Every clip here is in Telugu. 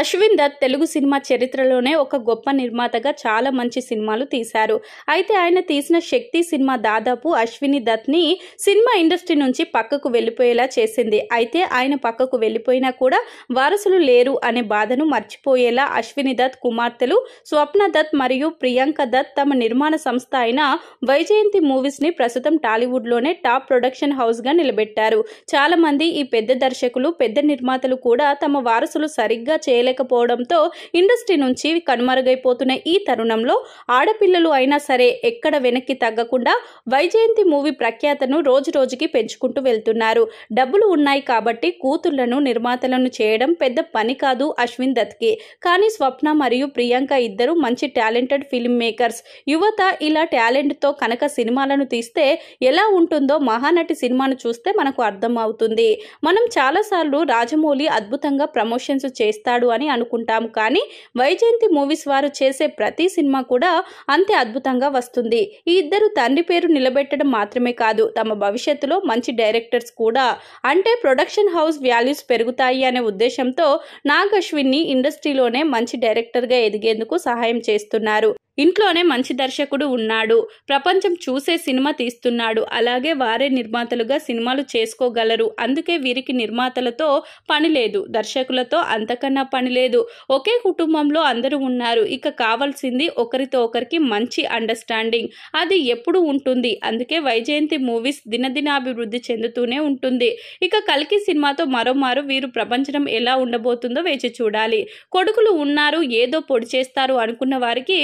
అశ్విన్ దత్ తెలుగు సినిమా చరిత్రలోనే ఒక గొప్ప నిర్మాతగా చాలా మంచి సినిమాలు తీశారు అయితే ఆయన తీసిన శక్తి సినిమా దాదాపు అశ్విని దత్ని సినిమా ఇండస్ట్రీ నుంచి పక్కకు వెళ్ళిపోయేలా చేసింది అయితే ఆయన పక్కకు వెళ్ళిపోయినా కూడా వారసులు లేరు అనే బాధను మర్చిపోయేలా అశ్విని దత్ కుమార్తెలు స్వప్న దత్ మరియు ప్రియాంక దత్ తమ నిర్మాణ సంస్థ అయిన వైజయంతి మూవీస్ని ప్రస్తుతం టాలీవుడ్లోనే టాప్ ప్రొడక్షన్ హౌస్గా నిలబెట్టారు చాలామంది ఈ పెద్ద దర్శకులు పెద్ద నిర్మాతలు కూడా తమ వారసులు సరిగ్గా చేయలేదు చేయలేకపోవడంతో ఇండస్ట్రీ నుంచి కనుమరుగైపోతున్న ఈ తరుణంలో ఆడపిల్లలు అయినా సరే ఎక్కడ వెనక్కి తగ్గకుండా వైజయంతి మూవీ ప్రఖ్యాతను రోజు రోజుకి పెంచుకుంటూ వెళ్తున్నారు డబ్బులు ఉన్నాయి కాబట్టి కూతుళ్లను నిర్మాతలను చేయడం పెద్ద పని కాదు అశ్విన్ దత్కి కానీ స్వప్న మరియు ప్రియాంక ఇద్దరు మంచి టాలెంటెడ్ ఫిల్మ్ మేకర్స్ యువత ఇలా టాలెంట్తో కనుక సినిమాలను తీస్తే ఎలా ఉంటుందో మహానటి సినిమాను చూస్తే మనకు అర్థమవుతుంది మనం చాలాసార్లు రాజమౌళి అద్భుతంగా ప్రమోషన్స్ చేస్తాడు చేశాడు అని అనుకుంటాం కానీ వైజయంతి మూవీస్ వారు చేసే ప్రతి సినిమా కూడా అంతే అద్భుతంగా వస్తుంది ఈ ఇద్దరు తండ్రి పేరు నిలబెట్టడం మాత్రమే కాదు తమ భవిష్యత్తులో మంచి డైరెక్టర్స్ కూడా అంటే ప్రొడక్షన్ హౌస్ వాల్యూస్ పెరుగుతాయి అనే ఉద్దేశంతో నాగ్ ని ఇండస్ట్రీలోనే మంచి డైరెక్టర్గా ఎదిగేందుకు సహాయం చేస్తున్నారు ఇంట్లోనే మంచి దర్శకుడు ఉన్నాడు ప్రపంచం చూసే సినిమా తీస్తున్నాడు అలాగే వారే నిర్మాతలుగా సినిమాలు చేసుకోగలరు అందుకే వీరికి నిర్మాతలతో పని లేదు దర్శకులతో అంతకన్నా పని లేదు ఒకే కుటుంబంలో అందరూ ఉన్నారు ఇక కావాల్సింది ఒకరితో ఒకరికి మంచి అండర్స్టాండింగ్ అది ఎప్పుడు ఉంటుంది అందుకే వైజయంతి మూవీస్ దినదినాభివృద్ధి చెందుతూనే ఉంటుంది ఇక కల్కి సినిమాతో మరోమారు వీరు ప్రపంచం ఎలా ఉండబోతుందో వేచి చూడాలి కొడుకులు ఉన్నారు ఏదో పొడి చేస్తారు అనుకున్న వారికి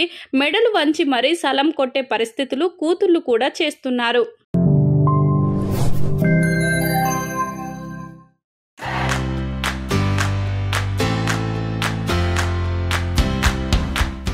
మెడలు వంచి మరీ సలం కొట్టే పరిస్థితులు కూతుళ్లు కూడా చేస్తున్నారు